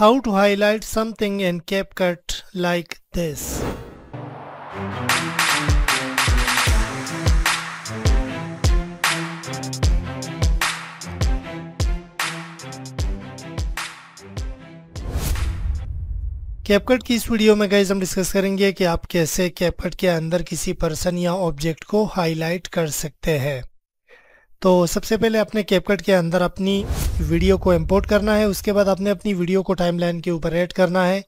how to highlight something in CapCut like this. CapCut की इस video में guys हम डिस्कस करेंगे कि आप कैसे कैपकट के अंदर किसी पर्सन या ऑब्जेक्ट को हाईलाइट कर सकते हैं तो सबसे पहले अपने कैपकट के अंदर अपनी वीडियो को इंपोर्ट करना है उसके बाद आपने अपनी वीडियो को टाइमलाइन के ऊपर ऐड करना है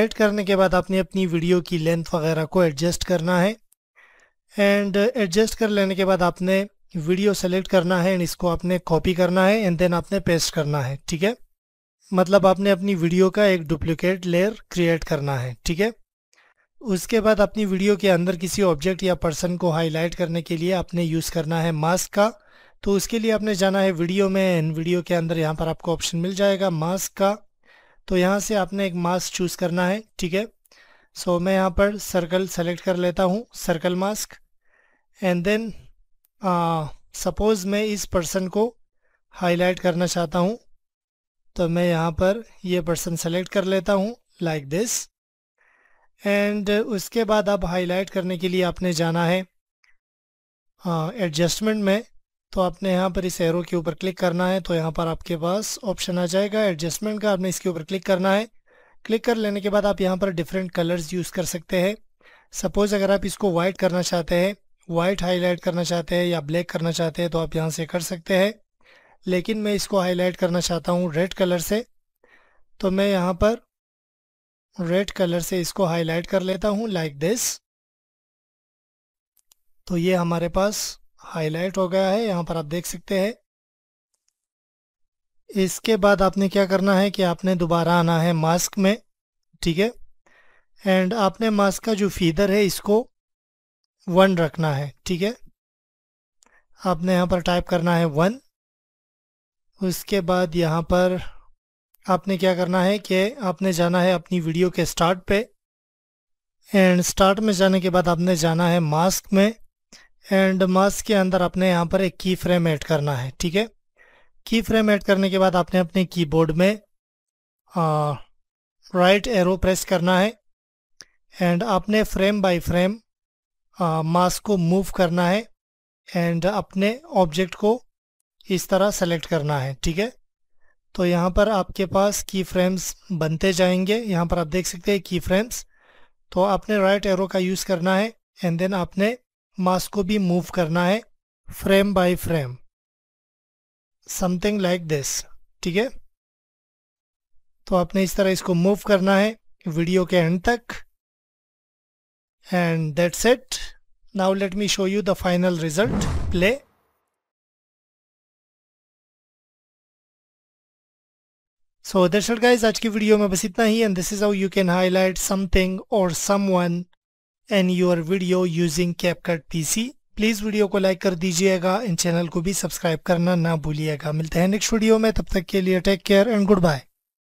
ऐड करने के बाद आपने अपनी वीडियो की लेंथ वगैरह को एडजस्ट करना है एंड एडजस्ट कर लेने के बाद आपने वीडियो सेलेक्ट करना है एंड इसको आपने कॉपी करना है एंड देन आपने पेस्ट करना है ठीक है मतलब आपने अपनी वीडियो का एक डुप्लीकेट लेयर क्रिएट करना है ठीक है उसके बाद अपनी वीडियो के अंदर किसी ऑब्जेक्ट या पर्सन को हाईलाइट करने के लिए आपने यूज़ करना है मास्क का तो उसके लिए आपने जाना है वीडियो में वीडियो के अंदर यहाँ पर आपको ऑप्शन मिल जाएगा मास्क का तो यहाँ से आपने एक मास्क चूज़ करना है ठीक है सो so, मैं यहाँ पर सर्कल सेलेक्ट कर लेता हूँ circle mask and then suppose मैं इस पर्सन को हाईलाइट करना चाहता हूँ तो मैं यहाँ पर ये पर्सन सेलेक्ट कर लेता हूँ लाइक दिस एंड उसके बाद आप हाईलाइट करने के लिए आपने जाना है एडजस्टमेंट uh, में तो आपने यहाँ पर इस एरो के ऊपर क्लिक करना है तो यहाँ पर आपके पास ऑप्शन आ जाएगा एडजस्टमेंट का आपने इसके ऊपर क्लिक करना है क्लिक कर लेने के बाद आप यहाँ पर डिफरेंट कलर्स यूज़ कर सकते हैं सपोज़ अगर आप इसको वाइट करना चाहते हैं वाइट हाईलाइट करना चाहते हैं या ब्लैक करना चाहते हैं तो आप यहाँ से कर सकते हैं लेकिन मैं इसको हाईलाइट करना चाहता हूँ रेड कलर से तो मैं यहाँ पर रेड कलर से इसको हाईलाइट कर लेता हूँ लाइक दिस तो ये हमारे पास हाईलाइट हो गया है यहाँ पर आप देख सकते हैं इसके बाद आपने क्या करना है कि आपने दोबारा आना है मास्क में ठीक है एंड आपने मास्क का जो फीदर है इसको वन रखना है ठीक है आपने यहाँ पर टाइप करना है वन उसके बाद यहाँ पर आपने क्या करना है कि आपने जाना है अपनी वीडियो के स्टार्ट पे एंड स्टार्ट में जाने के बाद आपने जाना है मास्क में एंड मास्क के अंदर आपने यहाँ पर एक की फ्रेम ऐड करना है ठीक है की फ्रेम ऐड करने के बाद आपने अपने कीबोर्ड में राइट एरो प्रेस करना है एंड आपने फ्रेम बाय फ्रेम मास्क को मूव करना है एंड अपने ऑब्जेक्ट को इस तरह सेलेक्ट करना है ठीक है तो यहाँ पर आपके पास की फ्रेम्स बनते जाएंगे यहाँ पर आप देख सकते हैं की फ्रेम्स तो आपने राइट एरो का यूज़ करना है एंड देन आपने मास्क को भी मूव करना है frame by frame something like this ठीक है तो आपने इस तरह इसको मूव करना है वीडियो के एंड तक and that's it now let me show you the final result play so दर्शक गाइस आज की वीडियो में बस इतना ही and this is how you can highlight something और someone and your video using CapCut PC please video को like कर दीजिएगा इन चैनल को भी सब्सक्राइब करना ना भूलिएगा मिलते हैं नेक्स्ट वीडियो में तब तक के लिए take care and good bye